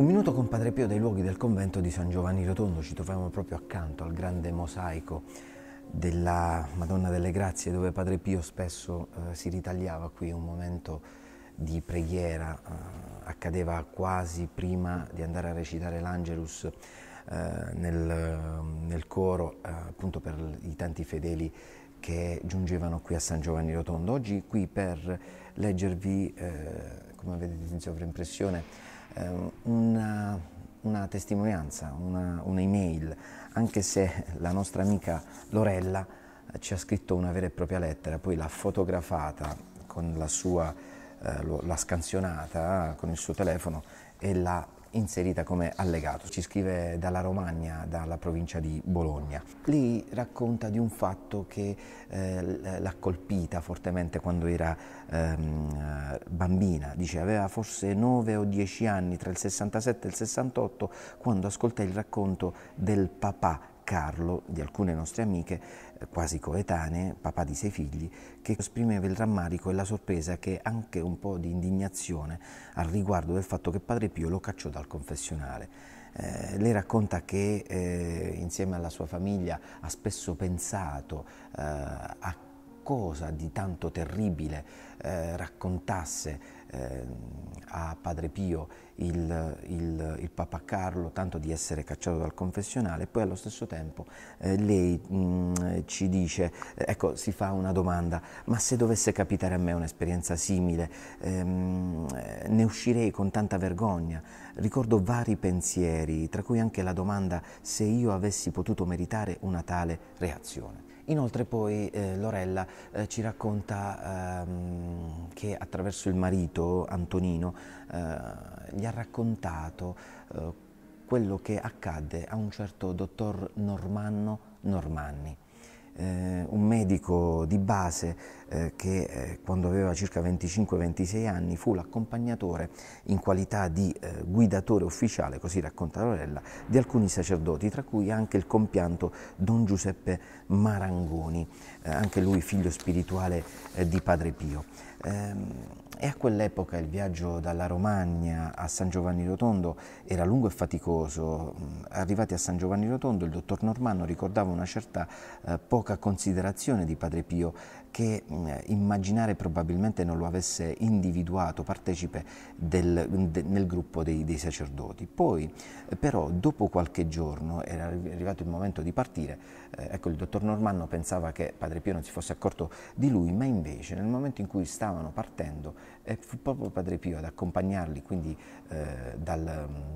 Un minuto con Padre Pio dei luoghi del convento di San Giovanni Rotondo, ci troviamo proprio accanto al grande mosaico della Madonna delle Grazie dove Padre Pio spesso eh, si ritagliava qui un momento di preghiera, eh, accadeva quasi prima di andare a recitare l'Angelus eh, nel, nel, coro eh, appunto per i tanti fedeli che giungevano qui a San Giovanni Rotondo. Oggi qui per leggervi, eh, come vedete in sovraimpressione, eh, eh, una, una, testimonianza, un'email, anche se la nostra amica Lorella eh, ci ha scritto una vera e propria lettera, poi l'ha fotografata con la sua, eh, l'ha scansionata eh, con il suo telefono e l'ha inserita come allegato. Ci scrive dalla Romagna, dalla provincia di Bologna. Lì racconta di un fatto che eh, l'ha colpita fortemente quando era ehm, eh, bambina. Dice aveva forse 9 o 10 anni tra il 67 e il 68 quando ascoltai il racconto del papà Carlo, di alcune nostre amiche, eh, quasi coetanee, papà di sei figli, che esprimeva il rammarico e la sorpresa che anche un po' di indignazione al riguardo del fatto che Padre Pio lo cacciò dal confessionale. Eh, lei racconta che eh, insieme alla sua famiglia ha spesso pensato eh, a cosa di tanto terribile eh, raccontasse eh, a Padre Pio il, il, il, Papa Carlo, tanto di essere cacciato dal confessionale, e poi allo stesso tempo eh, lei mh, mm, ci dice, eh, ecco, si fa una domanda, ma se dovesse capitare a me un'esperienza simile, ehm, eh, ne uscirei con tanta vergogna. Ricordo vari pensieri, tra cui anche la domanda se io avessi potuto meritare una tale reazione. Inoltre poi eh, Lorella eh, ci racconta ehm, che attraverso il marito Antonino eh, gli ha raccontato eh, quello che accadde a un certo dottor Normanno Normanni eh, un medico di base eh, che eh, quando aveva circa 25-26 anni fu l'accompagnatore in qualità di eh, guidatore ufficiale, così racconta Lorella, di alcuni sacerdoti, tra cui anche il compianto Don Giuseppe Marangoni, eh, anche lui figlio spirituale eh, di Padre Pio. Ehm, e a quell'epoca il viaggio dalla Romagna a San Giovanni Rotondo era lungo e faticoso. Mm, arrivati a San Giovanni Rotondo, il dottor Normanno ricordava una certa poca poca considerazione di Padre Pio che mh, mm, immaginare probabilmente non lo avesse individuato partecipe del, de, nel gruppo dei, dei, sacerdoti. Poi però dopo qualche giorno era arrivato il momento di partire, eh, ecco il dottor Normanno pensava che Padre Pio non si fosse accorto di lui, ma invece nel momento in cui stavano partendo eh, fu proprio Padre Pio ad accompagnarli quindi eh, dal mm,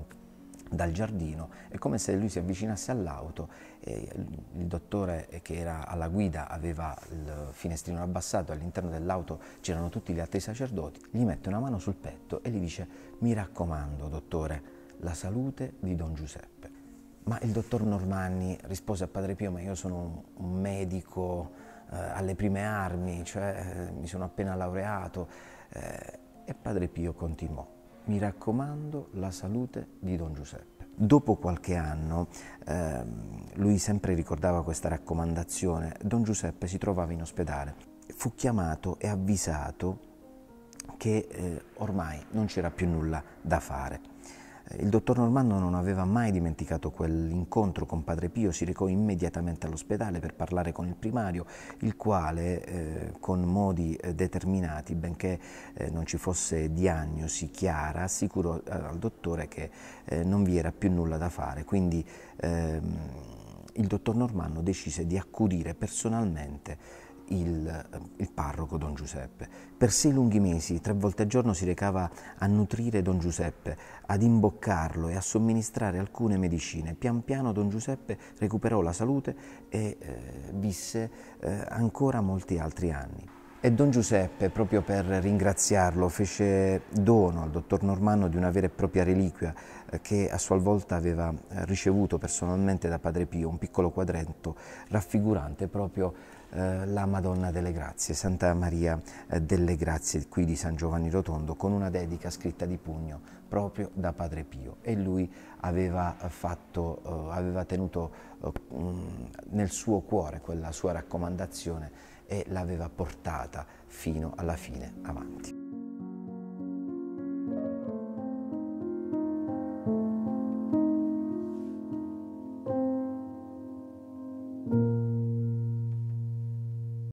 dal giardino, è come se lui si avvicinasse all'auto, e il dottore eh, che era alla guida aveva il finestrino abbassato, all'interno dell'auto c'erano tutti gli altri sacerdoti, gli mette una mano sul petto e gli dice mi raccomando dottore, la salute di Don Giuseppe. Ma il dottor Normanni rispose a Padre Pio ma io sono un medico eh, alle prime armi, cioè eh, mi sono appena laureato eh, e Padre Pio continuò mi raccomando, la salute di Don Giuseppe. Dopo qualche anno, eh, lui sempre ricordava questa raccomandazione, Don Giuseppe si trovava in ospedale. Fu chiamato e avvisato che eh, ormai non c'era più nulla da fare. Il dottor Normanno non aveva mai dimenticato quell'incontro con Padre Pio, si recò immediatamente all'ospedale per parlare con il primario, il quale eh, con modi eh, determinati, benché eh, non ci fosse diagnosi chiara, assicurò eh, al dottore che eh, non vi era più nulla da fare. Quindi ehm, il dottor Normanno decise di accudire personalmente il, eh, il parroco parroco Don Giuseppe. Per sei lunghi mesi, tre volte al giorno, si recava a nutrire Don Giuseppe, ad imboccarlo e a somministrare alcune medicine. Pian piano Don Giuseppe recuperò la salute e eh, visse eh, ancora molti altri anni. E Don Giuseppe, proprio per ringraziarlo, fece dono al dottor Normanno di una vera e propria reliquia eh, che a sua volta aveva eh, ricevuto personalmente da Padre Pio, un piccolo quadretto raffigurante proprio eh, la Madonna delle Grazie, Santa Maria eh, delle Grazie qui di San Giovanni Rotondo, con una dedica scritta di pugno proprio da Padre Pio e lui aveva, fatto, eh, aveva tenuto eh, nel suo cuore quella sua raccomandazione e l'aveva portata fino alla fine avanti.